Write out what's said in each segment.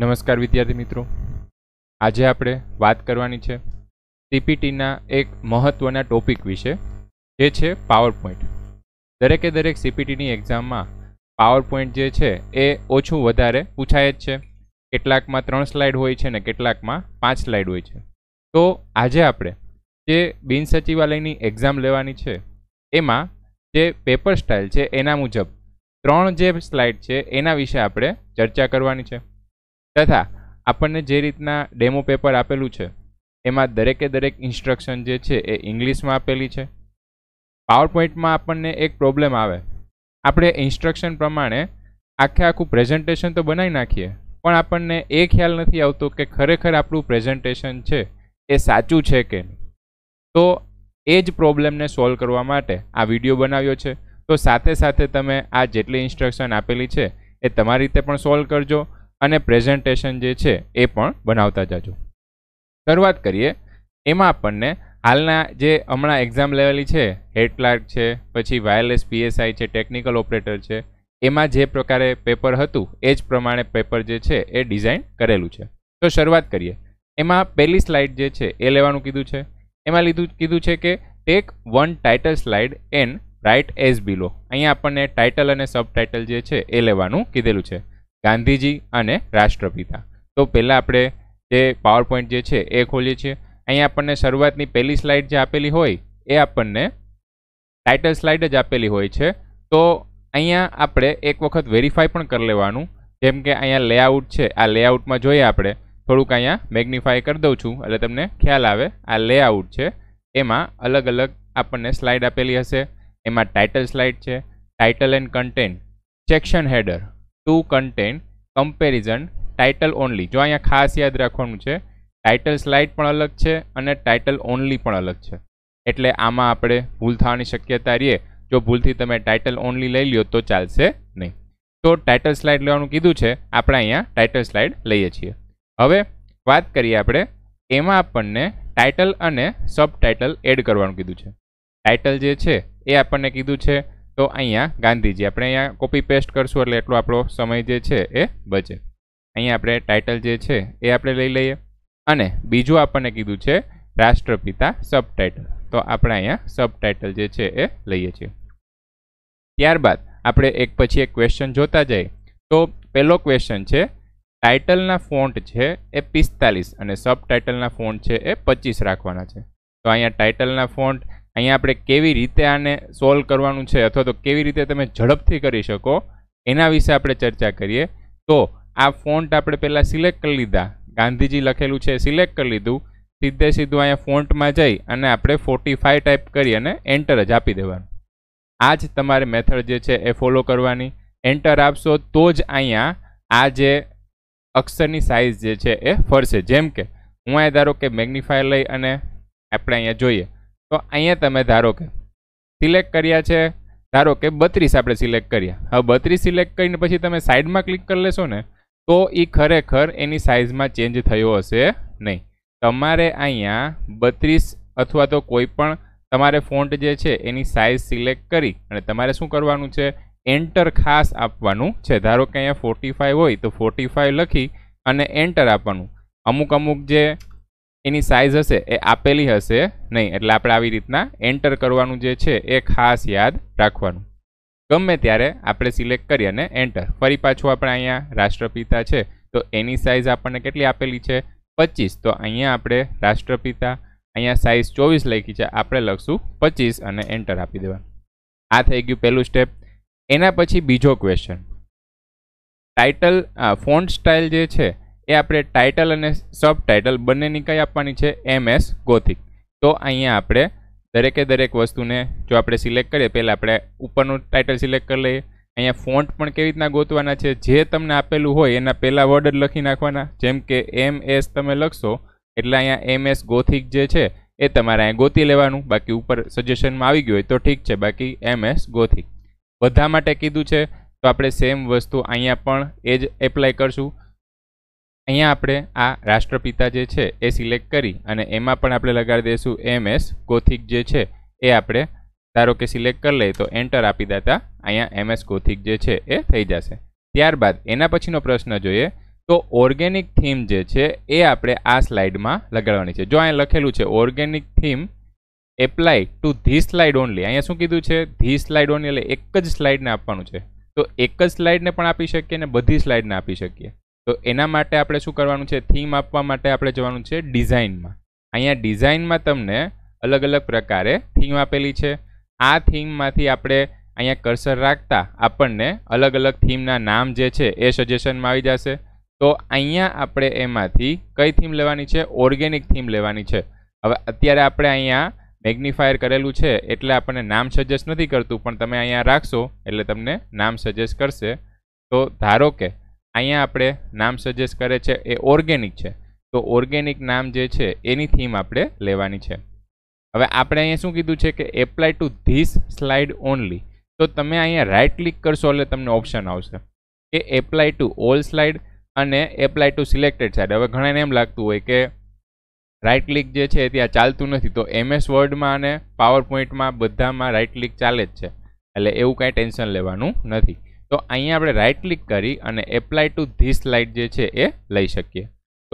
નમસ્કાર વિદ્યાર્થી મિત્રો આજે આપણે વાત કરવાની છે સીપીટીના એક મહત્ત્વના ટોપિક વિશે જે છે પાવર પોઈન્ટ દરેકે દરેક સીપીટીની એક્ઝામમાં પાવર પોઈન્ટ જે છે એ ઓછું વધારે પૂછાય જ છે કેટલાકમાં ત્રણ સ્લાઇડ હોય છે ને કેટલાકમાં પાંચ સ્લાઇડ હોય છે તો આજે આપણે જે બિન સચિવાલયની એક્ઝામ લેવાની છે એમાં જે પેપર સ્ટાઇલ છે એના મુજબ ત્રણ જે સ્લાઇડ છે એના વિશે આપણે ચર્ચા કરવાની છે તથા આપણને જે રીતના ડેમો પેપર આપેલું છે એમાં દરેકે દરેક ઇન્સ્ટ્રક્શન જે છે એ ઇંગ્લિશમાં આપેલી છે પાવર પોઈન્ટમાં આપણને એક પ્રોબ્લેમ આવે આપણે ઇન્સ્ટ્રક્શન પ્રમાણે આખે આખું પ્રેઝન્ટેશન તો બનાવી નાખીએ પણ આપણને એ ખ્યાલ નથી આવતો કે ખરેખર આપણું પ્રેઝન્ટેશન છે એ સાચું છે કે તો એ જ પ્રોબ્લેમને સોલ્વ કરવા માટે આ વિડીયો બનાવ્યો છે તો સાથે સાથે તમે આ જેટલી ઇન્સ્ટ્રક્શન આપેલી છે એ તમારી રીતે પણ સોલ્વ કરજો અને પ્રેઝન્ટેશન જે છે એ પણ બનાવતા જાજો શરૂઆત કરીએ એમાં આપણને હાલના જે હમણાં એક્ઝામ લેવલી છે હેડ ક્લાર્ક છે પછી વાયરલેસ પીએસઆઈ છે ટેકનિકલ ઓપરેટર છે એમાં જે પ્રકારે પેપર હતું એ જ પ્રમાણે પેપર જે છે એ ડિઝાઇન કરેલું છે તો શરૂઆત કરીએ એમાં પહેલી સ્લાઇડ જે છે એ લેવાનું કીધું છે એમાં લીધું કીધું છે કે take one title slide and write as below અહીંયા આપણને ટાઇટલ અને સબ ટાઇટલ જે છે એ લેવાનું કીધેલું છે ગાંધીજી અને રાષ્ટ્રપિતા તો પહેલાં આપણે જે પાવર પોઈન્ટ જે છે એ ખોલીએ છીએ અહીંયા આપણને શરૂઆતની પહેલી સ્લાઇડ જે આપેલી હોય એ આપણને ટાઇટલ સ્લાઇડ જ આપેલી હોય છે તો અહીંયા આપણે એક વખત વેરીફાઈ પણ કરી લેવાનું જેમ કે અહીંયા લેઆઉટ છે આ લેઆઉટમાં જોઈએ આપણે થોડુંક અહીંયા મેગ્નિફાય કરી દઉં છું એટલે તમને ખ્યાલ આવે આ લેઆઉટ છે એમાં અલગ અલગ આપણને સ્લાઇડ આપેલી હશે એમાં ટાઇટલ સ્લાઇડ છે title and content section header two content comparison title only જો અહીંયા ખાસ યાદ રાખવાનું છે ટાઇટલ સ્લાઇડ પણ અલગ છે અને ટાઇટલ ઓનલી પણ અલગ છે એટલે આમાં આપણે ભૂલ થવાની શક્યતા રહીએ જો ભૂલથી તમે ટાઇટલ ઓનલી લઈ લ્યો તો ચાલશે નહીં તો ટાઇટલ સ્લાઇડ લેવાનું કીધું છે આપણે અહીંયા ટાઇટલ સ્લાઇડ લઈએ છીએ હવે વાત કરીએ આપણે એમાં આપણને ટાઇટલ અને સબ ટાઇટલ એડ કરવાનું કીધું છે ટાઇટલ જે છે એ આપણને કીધું છે તો અહીંયા ગાંધીજી આપણે અહીંયા કોપી પેસ્ટ કરશું એટલે એટલો આપણો સમય જે છે એ બચે અહીંયા આપણે ટાઇટલ જે છે એ આપણે લઈ લઈએ અને બીજું આપણને કીધું છે રાષ્ટ્રપિતા સબટાઇટલ તો આપણે અહીંયા સબટાઇટલ જે છે એ લઈએ છીએ ત્યારબાદ આપણે એક પછી એક ક્વેશ્ચન જોતા જઈએ તો પહેલો ક્વેશ્ચન છે ટાઇટલના ફોન્ટ છે એ પિસ્તાલીસ અને સબ ટાઇટલના ફોન્ટ છે એ પચીસ રાખવાના છે તો અહીંયા ટાઇટલના ફોન્ટ અહીંયા આપણે કેવી રીતે આને સોલ્વ કરવાનું છે અથવા તો કેવી રીતે તમે ઝડપથી કરી શકો એના વિશે આપણે ચર્ચા કરીએ તો આ ફોન્ટ આપણે પહેલાં સિલેક્ટ કરી લીધા ગાંધીજી લખેલું છે સિલેક્ટ કરી લીધું સીધે સીધું અહીંયા ફોન્ટમાં જઈ અને આપણે ફોર્ટી ફાઇવ ટાઈપ કરી અને એન્ટર જ આપી દેવાનું આ જ તમારે મેથડ જે છે એ ફોલો કરવાની એન્ટર આપશો તો જ અહીંયા આ જે અક્ષરની સાઇઝ જે છે એ ફરશે જેમ કે હું અહીંયા ધારો કે મેગ્નિફાયર લઈ અને આપણે અહીંયા જોઈએ તો અહીંયા તમે ધારો કે સિલેક્ટ કર્યા છે ધારો કે બત્રીસ આપણે સિલેક્ટ કર્યા હવે બત્રીસ સિલેક્ટ કરીને પછી તમે સાઈડમાં ક્લિક કરી લેશો ને તો એ ખરેખર એની સાઇઝમાં ચેન્જ થયો હશે નહીં તમારે અહીંયા બત્રીસ અથવા તો કોઈ પણ તમારે ફોન્ટ જે છે એની સાઇઝ સિલેક્ટ કરી અને તમારે શું કરવાનું છે એન્ટર ખાસ આપવાનું છે ધારો કે અહીંયા ફોર્ટી હોય તો ફોર્ટી લખી અને એન્ટર આપવાનું અમુક અમુક જે એની સાઇઝ હશે એ આપેલી હશે નહીં એટલે આપણે આવી રીતના એન્ટર કરવાનું જે છે એ ખાસ યાદ રાખવાનું ગમે ત્યારે આપણે સિલેક્ટ કરી અને એન્ટર ફરી પાછું આપણે અહીંયા રાષ્ટ્રપિતા છે તો એની સાઇઝ આપણને કેટલી આપેલી છે પચીસ તો અહીંયા આપણે રાષ્ટ્રપિતા અહીંયા સાઇઝ ચોવીસ લખી છે આપણે લખશું પચીસ અને એન્ટર આપી દેવાનું આ થઈ ગયું પહેલું સ્ટેપ એના પછી બીજો ક્વેશ્ચન ટાઇટલ ફોન્ટ સ્ટાઇલ જે છે એ આપણે ટાઇટલ અને સબ ટાઇટલ બંનેની કઈ આપવાની છે એમએસ ગોથિક તો અહીંયા આપણે દરેકે દરેક વસ્તુને જો આપણે સિલેક્ટ કરીએ પહેલાં આપણે ઉપરનું ટાઇટલ સિલેક્ટ કરી લઈએ અહીંયા ફોન્ટ પણ કેવી રીતના ગોતવાના છે જે તમને આપેલું હોય એના પહેલાં વર્ડ જ લખી નાખવાના જેમ કે એમ એસ તમે લખશો એટલે અહીંયા એમ એસ ગોથિક જે છે એ તમારે અહીંયા ગોતી લેવાનું બાકી ઉપર સજેશનમાં આવી ગયું હોય તો ઠીક છે બાકી એમ એસ ગોથિક બધા માટે કીધું છે તો આપણે સેમ વસ્તુ અહીંયા પણ એ જ એપ્લાય કરશું અહીંયા આપણે આ રાષ્ટ્રપિતા જે છે એ સિલેક્ટ કરી અને એમાં પણ આપણે લગાડી દઈશું એમએસ કોથિક જે છે એ આપણે ધારો કે સિલેક્ટ કરી લઈએ તો એન્ટર આપી દેતા અહીંયા એમએસ કોથિક જે છે એ થઈ જશે ત્યારબાદ એના પછીનો પ્રશ્ન જોઈએ તો ઓર્ગેનિક થીમ જે છે એ આપણે આ સ્લાઇડમાં લગાડવાની છે જો અહીંયા લખેલું છે organic theme apply to the slide only અહીંયા શું કીધું છે ધી સ્લાઇડ ઓનલી એટલે એક જ સ્લાઇડને આપવાનું છે તો એક જ સ્લાઇડને પણ આપી શકીએ અને બધી સ્લાઇડને આપી શકીએ તો એના માટે આપણે શું કરવાનું છે થીમ આપવા માટે આપણે જવાનું છે ડિઝાઇનમાં અહીંયા ડિઝાઇનમાં તમને અલગ અલગ પ્રકારે થીમ આપેલી છે આ થીમમાંથી આપણે અહીંયા કર્સર રાખતા આપણને અલગ અલગ થીમના નામ જે છે એ સજેશનમાં આવી જશે તો અહીંયા આપણે એમાંથી કઈ થીમ લેવાની છે ઓર્ગેનિક થીમ લેવાની છે હવે અત્યારે આપણે અહીંયા મેગ્નિફાયર કરેલું છે એટલે આપણને નામ સજેસ્ટ નથી કરતું પણ તમે અહીંયા રાખશો એટલે તમને નામ સજેસ્ટ કરશે તો ધારો કે અહીંયા આપણે નામ સજેસ્ટ કરે છે એ ઓર્ગેનિક છે તો ઓર્ગેનિક નામ જે છે એની થીમ આપણે લેવાની છે હવે આપણે અહીંયા શું કીધું છે કે apply to this slide only તો તમે અહીંયા રાઇટ ક્લિક કરશો એટલે તમને ઓપ્શન આવશે કે એપ્લાય ટુ ઓલ સ્લાઇડ અને એપ્લાય ટુ સિલેક્ટેડ સાઇડ હવે ઘણાને એમ લાગતું હોય કે રાઇટ ક્લિક જે છે ત્યાં ચાલતું નથી તો એમએસ વર્ડમાં અને પાવર પોઈન્ટમાં બધામાં રાઇટ ક્લિક ચાલે જ છે એટલે એવું કાંઈ ટેન્શન લેવાનું નથી તો અહીંયા આપણે રાઇટ ક્લિક કરી અને એપ્લાય ટુ ધી સ્લાઇડ જે છે એ લઈ શકીએ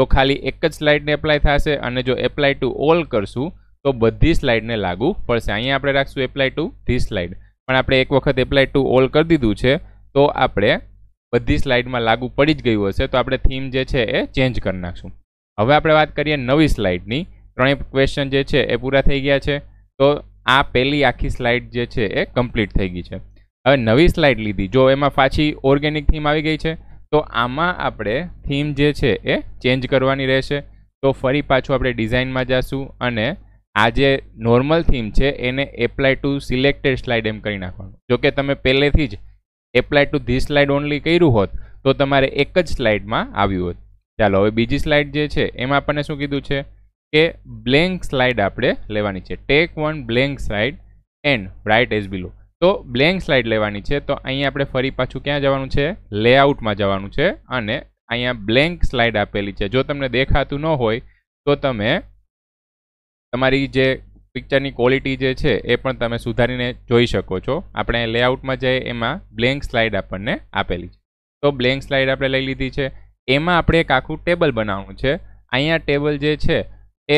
તો ખાલી એક જ સ્લાઇડને એપ્લાય થશે અને જો એપ્લાય ટુ ઓલ કરશું તો બધી સ્લાઇડને લાગુ પડશે અહીંયા આપણે રાખશું એપ્લાય ટુ ધી સ્લાઇડ પણ આપણે એક વખત એપ્લાય ટુ ઓલ કરી દીધું છે તો આપણે બધી સ્લાઇડમાં લાગુ પડી જ ગયું હશે તો આપણે થીમ જે છે એ ચેન્જ કરી નાખશું હવે આપણે વાત કરીએ નવી સ્લાઇડની ત્રણેય ક્વેશ્ચન જે છે એ પૂરા થઈ ગયા છે તો આ પહેલી આખી સ્લાઇડ જે છે એ કમ્પ્લીટ થઈ ગઈ છે હવે નવી સ્લાઇડ લીધી જો એમાં પાછી ઓર્ગેનિક થીમ આવી ગઈ છે તો આમાં આપણે થીમ જે છે એ ચેન્જ કરવાની રહેશે તો ફરી પાછું આપણે ડિઝાઇનમાં જઈશું અને આ જે નોર્મલ થીમ છે એને એપ્લાય ટુ સિલેક્ટેડ સ્લાઇડ એમ કરી નાખવાનું જોકે તમે પહેલેથી જ apply to this slide only કર્યું હોત તો તમારે એક જ સ્લાઇડમાં આવ્યું હોત ચાલો હવે બીજી સ્લાઇડ જે છે એમાં આપણને શું કીધું છે કે બ્લેન્ક સ્લાઇડ આપણે લેવાની છે take one blank slide and write as below તો બ્લેન્ક સ્લાઇડ લેવાની છે તો અહીંયા આપણે ફરી પાછું ક્યાં જવાનું છે લેઆઉટમાં જવાનું છે અને અહીંયા બ્લેન્ક સ્લાઇડ આપેલી છે જો તમને દેખાતું ન હોય તો તમે તમારી જે પિક્ચરની ક્વોલિટી જે છે એ પણ તમે સુધારીને જોઈ શકો છો આપણે લેઆઉટમાં જઈએ એમાં બ્લેન્ક સ્લાઇડ આપણને આપેલી છે તો બ્લેન્ક સ્લાઇડ આપણે લઈ લીધી છે એમાં આપણે એક આખું ટેબલ બનાવવાનું છે અહીંયા ટેબલ જે છે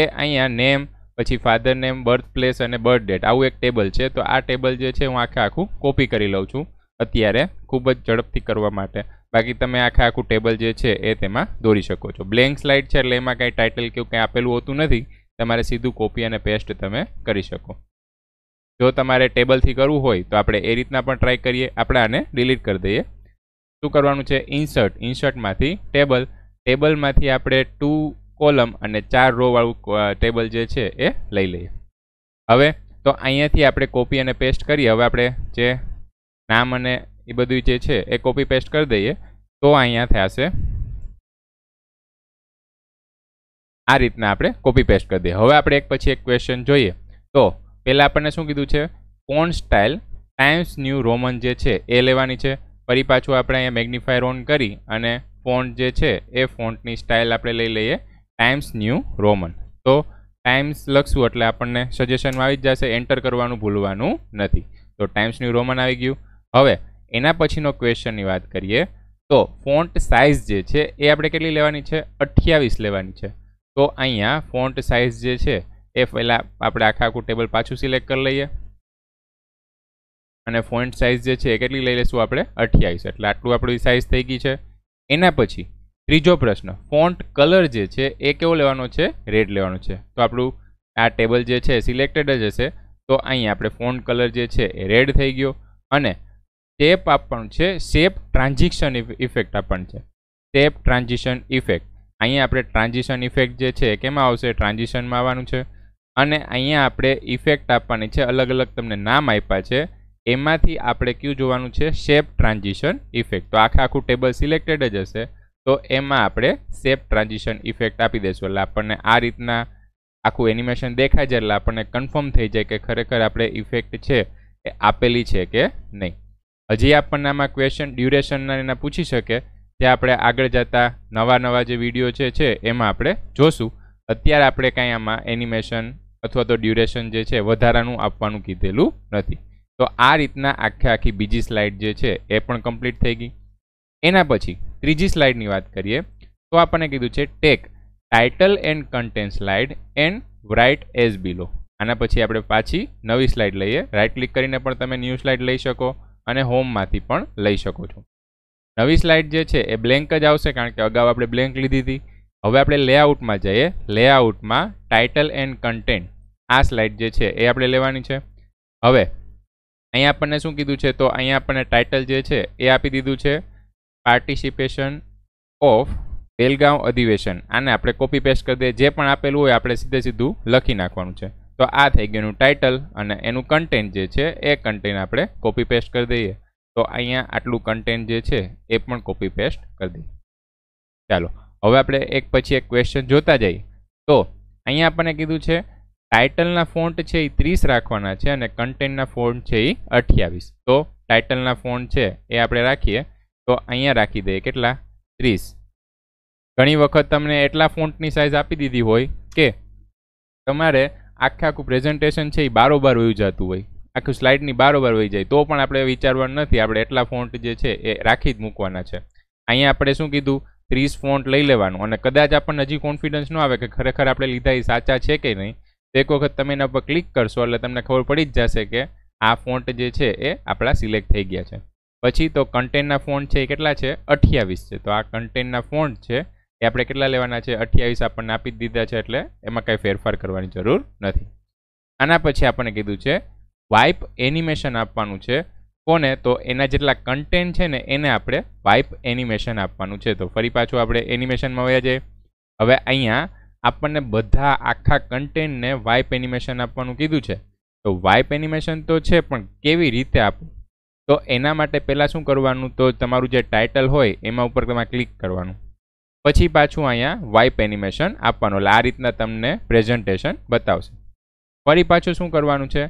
એ અહીંયા નેમ પછી ફાધર નેમ બર્થ પ્લેસ અને બર્થ ડેટ આવું એક ટેબલ છે તો આ ટેબલ જે છે હું આખે આખું કોપી કરી લઉં છું અત્યારે ખૂબ જ ઝડપથી કરવા માટે બાકી તમે આખે આખું ટેબલ જે છે એ તેમાં દોરી શકો છો બ્લેન્ક સ્લાઇડ છે એટલે એમાં કાંઈ ટાઇટલ કે કંઈ આપેલું હોતું નથી તમારે સીધું કોપી અને પેસ્ટ તમે કરી શકો જો તમારે ટેબલથી કરવું હોય તો આપણે એ રીતના પણ ટ્રાય કરીએ આપણે આને ડિલીટ કરી દઈએ શું કરવાનું છે ઇન્સર્ટ ઇન્સર્ટમાંથી ટેબલ ટેબલમાંથી આપણે ટુ કોલમ અને ચાર રો વાળું ટેબલ જે છે એ લઈ લઈએ હવે તો અહીંયાથી આપણે કોપી અને પેસ્ટ કરી હવે આપણે જે નામ અને એ બધું જે છે એ કોપી પેસ્ટ કરી દઈએ તો અહીંયા થશે આ રીતના આપણે કોપી પેસ્ટ કરી દઈએ હવે આપણે એક પછી એક ક્વેશ્ચન જોઈએ તો પહેલાં આપણને શું કીધું છે કોણ સ્ટાઇલ ટાઈમ્સ ન્યૂ રોમન જે છે એ લેવાની છે ફરી પાછું આપણે અહીંયા મેગ્નિફાયર ઓન કરી અને ફોન્ટ જે છે એ ફોન્ટની સ્ટાઇલ આપણે લઈ લઈએ ટાઈમ્સ ન્યૂ રોમન તો ટાઈમ્સ લખશું એટલે આપણને સજેશનમાં આવી જ જશે એન્ટર કરવાનું ભૂલવાનું નથી તો ટાઈમ્સ ન્યૂ રોમન આવી ગયું હવે એના પછીનો ક્વેશ્ચનની વાત કરીએ તો ફોન્ટ સાઇઝ જે છે એ આપણે કેટલી લેવાની છે અઠ્યાવીસ લેવાની છે તો અહીંયા ફોન્ટ સાઇઝ જે છે એ પહેલાં આપણે આખા આખું ટેબલ પાછું સિલેક્ટ કરી લઈએ અને ફોન્ટ સાઇઝ જે છે એ કેટલી લઈ લઈશું આપણે અઠ્યાવીસ એટલે આટલું આપણી સાઇઝ થઈ ગઈ છે એના પછી ત્રીજો પ્રશ્ન ફોન્ટ કલર જે છે એ કેવો લેવાનો છે રેડ લેવાનો છે તો આપણું આ ટેબલ જે છે સિલેક્ટેડ જ હશે તો અહીં આપણે ફોન્ટ કલર જે છે એ રેડ થઈ ગયો અને સ્ટેપ આપવાનું છે સેપ ટ્રાન્ઝિશન ઇફેક્ટ આપવાનું છે સ્ટેપ ટ્રાન્ઝિશન ઇફેક્ટ અહીંયા આપણે ટ્રાન્ઝિશન ઇફેક્ટ જે છે કેમાં આવશે ટ્રાન્ઝિશનમાં આવવાનું છે અને અહીંયા આપણે ઇફેક્ટ આપવાની છે અલગ અલગ તમને નામ આપ્યા છે એમાંથી આપણે કયું જોવાનું છે શેપ ટ્રાન્ઝિશન ઇફેક્ટ તો આખા આખું ટેબલ સિલેક્ટેડ જ હશે તો એમાં આપણે સેફ ટ્રાન્ઝિશન ઇફેક્ટ આપી દઈશું એટલે આપણને આ રીતના આખું એનિમેશન દેખાય છે એટલે આપણને કન્ફર્મ થઈ જાય કે ખરેખર આપણે ઇફેક્ટ છે એ આપેલી છે કે નહીં હજી આપણને આમાં ક્વેશ્ચન ડ્યુરેશનના એના પૂછી શકે જે આપણે આગળ જતા નવા નવા જે વિડીયો છે છે એમાં આપણે જોશું અત્યારે આપણે કાંઈ આમાં એનિમેશન અથવા તો ડ્યુરેશન જે છે વધારાનું આપવાનું કીધેલું નથી તો આ રીતના આખે આખી બીજી સ્લાઇડ જે છે એ પણ કમ્પ્લીટ થઈ ગઈ એના પછી ત્રીજી સ્લાઇડની વાત કરીએ તો આપણને કીધું છે take title and content slide and write as below આના પછી આપણે પાછી નવી સ્લાઇડ લઈએ રાઇટ ક્લિક કરીને પણ તમે ન્યૂ સ્લાઇડ લઈ શકો અને હોમમાંથી પણ લઈ શકો છો નવી સ્લાઇડ જે છે એ બ્લેન્ક જ આવશે કારણ કે અગાઉ આપણે બ્લેન્ક લીધી હતી હવે આપણે લેઆઉટમાં જઈએ લેઆઉટમાં ટાઇટલ એન્ડ કન્ટેન્ટ આ સ્લાઇડ જે છે એ આપણે લેવાની છે હવે અહીંયા આપણને શું કીધું છે તો અહીંયા આપણને ટાઇટલ જે છે એ આપી દીધું છે પાર્ટિસિપેશન ઓફ બેલગાંવ અધિવેશન આને આપણે કોપી પેસ્ટ કરી દઈએ જે પણ આપેલું હોય આપણે સીધે સીધું લખી નાખવાનું છે તો આ થઈ ગયું ટાઇટલ અને એનું કન્ટેન્ટ જે છે એ કન્ટેન્ટ આપણે કોપી પેસ્ટ કરી દઈએ તો અહીંયા આટલું કન્ટેન્ટ જે છે એ પણ કોપી પેસ્ટ કરી દઈએ ચાલો હવે આપણે એક પછી એક ક્વેશ્ચન જોતા જઈએ તો અહીંયા આપણને કીધું છે ટાઇટલના ફોન્ટ છે એ ત્રીસ રાખવાના છે અને કન્ટેન્ટના ફોન્ટ છે એ અઠ્યાવીસ તો ટાઇટલના ફોન્ટ છે એ આપણે રાખીએ તો અહીંયા રાખી દઈએ કેટલા ત્રીસ ઘણી વખત તમને એટલા ફોન્ટની સાઇઝ આપી દીધી હોય કે તમારે આખે આખું પ્રેઝન્ટેશન છે એ બારોબાર વયું જતું હોય આખું સ્લાઇડની બારોબાર વહી જાય તો પણ આપણે વિચારવાનું નથી આપણે એટલા ફોન્ટ જે છે એ રાખી જ મૂકવાના છે અહીંયા આપણે શું કીધું ત્રીસ ફોન્ટ લઈ લેવાનું અને કદાચ આપણને હજી કોન્ફિડન્સ ન આવે કે ખરેખર આપણે લીધા એ સાચા છે કે નહીં એક વખત તમે એના પર ક્લિક કરશો એટલે તમને ખબર પડી જ જશે કે આ ફોન્ટ જે છે એ આપણા સિલેક્ટ થઈ ગયા છે પછી તો કન્ટેનના ફોન્ટ છે એ કેટલા છે અઠ્યાવીસ છે તો આ કન્ટેનના ફોન છે એ આપણે કેટલા લેવાના છે અઠ્યાવીસ આપણને આપી દીધા છે એટલે એમાં કાંઈ ફેરફાર કરવાની જરૂર નથી આના પછી આપણને કીધું છે વાઇપ એનિમેશન આપવાનું છે કોને તો એના જેટલા કન્ટેન છે ને એને આપણે વાઇપ એનિમેશન આપવાનું છે તો ફરી પાછું આપણે એનિમેશનમાં વયા જઈએ હવે અહીંયા આપણને બધા આખા કન્ટેન્ટને વાઇપ એનિમેશન આપવાનું કીધું છે તો વાઇપ એનિમેશન તો છે પણ કેવી રીતે આપવું તો એના માટે પહેલાં શું કરવાનું તો તમારું જે ટાઇટલ હોય એમાં ઉપર તમારે ક્લિક કરવાનું પછી પાછું અહીંયા વાઇપ એનિમેશન આપવાનું એટલે આ રીતના તમને પ્રેઝન્ટેશન બતાવશે ફરી પાછું શું કરવાનું છે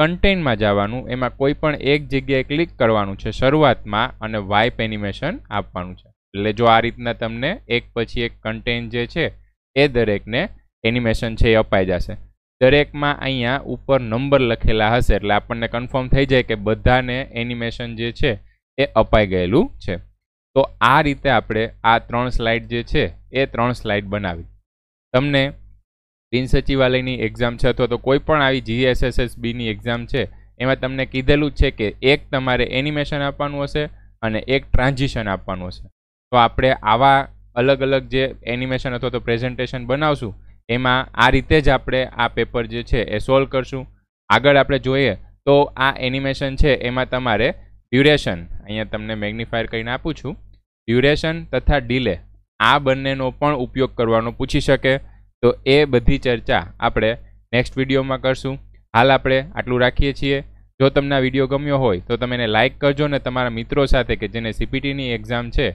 કન્ટેન્ટમાં જવાનું એમાં કોઈ પણ એક જગ્યાએ ક્લિક કરવાનું છે શરૂઆતમાં અને વાઇપ એનિમેશન આપવાનું છે એટલે જો આ રીતના તમને એક પછી એક કન્ટેન્ટ જે છે એ દરેકને એનિમેશન છે એ અપાઈ જશે દરેકમાં અહીંયા ઉપર નંબર લખેલા હશે એટલે આપણને કન્ફર્મ થઈ જાય કે બધાને એનિમેશન જે છે એ અપાઈ ગયેલું છે તો આ રીતે આપણે આ ત્રણ સ્લાઇડ જે છે એ ત્રણ સ્લાઇડ બનાવી તમને બિન સચિવાલયની એક્ઝામ છે અથવા તો કોઈ પણ આવી જીએસએસએસબીની એક્ઝામ છે એમાં તમને કીધેલું છે કે એક તમારે એનિમેશન આપવાનું હશે અને એક ટ્રાન્ઝિશન આપવાનું હશે તો આપણે આવા અલગ અલગ જે એનિમેશન અથવા તો પ્રેઝન્ટેશન બનાવશું એમાં આ રીતે જ આપણે આ પેપર જે છે એ સોલ્વ કરશું આગળ આપણે જોઈએ તો આ એનિમેશન છે એમાં તમારે ડ્યુરેશન અહીંયા તમને મેગ્નિફાયર કરીને આપું છું ડ્યુરેશન તથા ડીલે આ બંનેનો પણ ઉપયોગ કરવાનો પૂછી શકે તો એ બધી ચર્ચા આપણે નેક્સ્ટ વિડીયોમાં કરશું હાલ આપણે આટલું રાખીએ છીએ જો તમને આ વિડીયો ગમ્યો હોય તો તમે એને લાઇક કરજો ને તમારા મિત્રો સાથે કે જેને સીપીટીની એક્ઝામ છે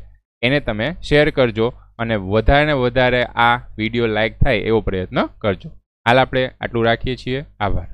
એને તમે શેર કરજો અને વધારે ને વધારે આ વિડીયો લાઇક થાય એવો પ્રયત્ન કરજો હાલ આપણે આટલું રાખીએ છીએ આભાર